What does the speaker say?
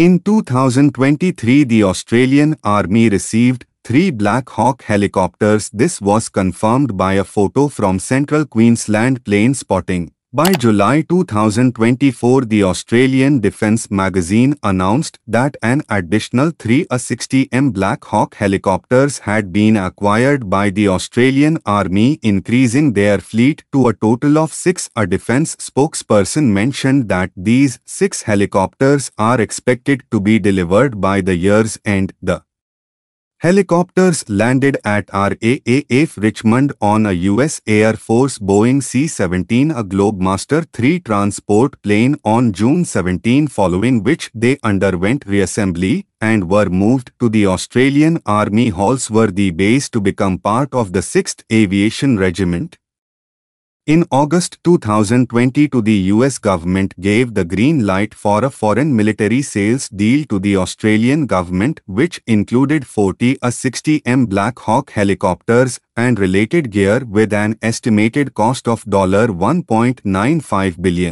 In 2023 the Australian Army received three Black Hawk helicopters. This was confirmed by a photo from Central Queensland plane spotting. By July 2024, the Australian Defence magazine announced that an additional three A60M Black Hawk helicopters had been acquired by the Australian Army, increasing their fleet to a total of six. A defence spokesperson mentioned that these six helicopters are expected to be delivered by the year's end. The Helicopters landed at RAAF Richmond on a U.S. Air Force Boeing C-17 a Globemaster III transport plane on June 17 following which they underwent reassembly and were moved to the Australian Army Halsworthy base to become part of the 6th Aviation Regiment, in August 2020 the US government gave the green light for a foreign military sales deal to the Australian government which included 40 A-60M Black Hawk helicopters and related gear with an estimated cost of $1.95 billion.